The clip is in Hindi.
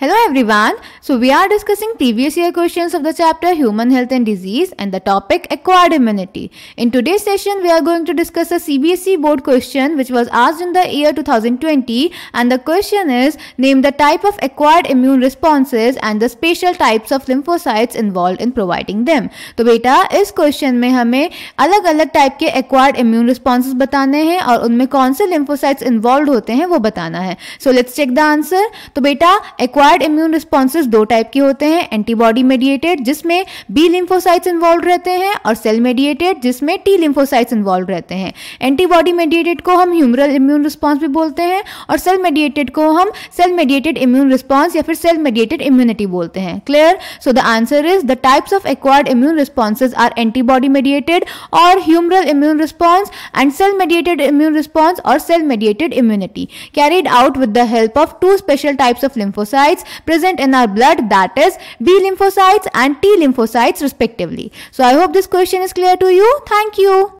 Hello everyone. So we are discussing previous year questions of the chapter Human Health and Disease and the topic Acquired Immunity. In today's session we are going to discuss a CBSE board question which was asked in the year 2020 and the question is name the type of acquired immune responses and the special types of lymphocytes involved in providing them. तो बेटा इस क्वेश्चन में हमें अलग अलग टाइप के acquired immune responses बताने हैं और उनमें कौन से lymphocytes involved होते हैं वो बताना है. So let's check the answer. तो बेटा acquired एक्वायर्ड इम्यून रिस्पॉन्सेज दो टाइप के होते हैं एंटीबॉडी मेडिएटेड जिसमें बी लिम्फोसाइट्स इन्वॉल्व रहते हैं और सेल मेडिएटेड जिसमें टी लिम्फोसाइट्स इन्वॉल्व रहते हैं एंटीबॉडी मेडिएटेड को हम ह्यूमरल इम्यून रिस्पॉन्स भी बोलते हैं और सेल मेडिएटेड को हम सेल मेडिएटेड इम्यून रिस्पॉन्स या फिर सेल मेडिएटेड इम्यूनिटी बोलते हैं clear so the answer is the types of acquired immune responses are antibody mediated और humoral immune response and cell mediated immune response और cell mediated immunity carried out with the help of two special types of lymphocyte lymphocytes present in our blood that is B lymphocytes and T lymphocytes respectively. So I hope this question is clear to you. Thank you.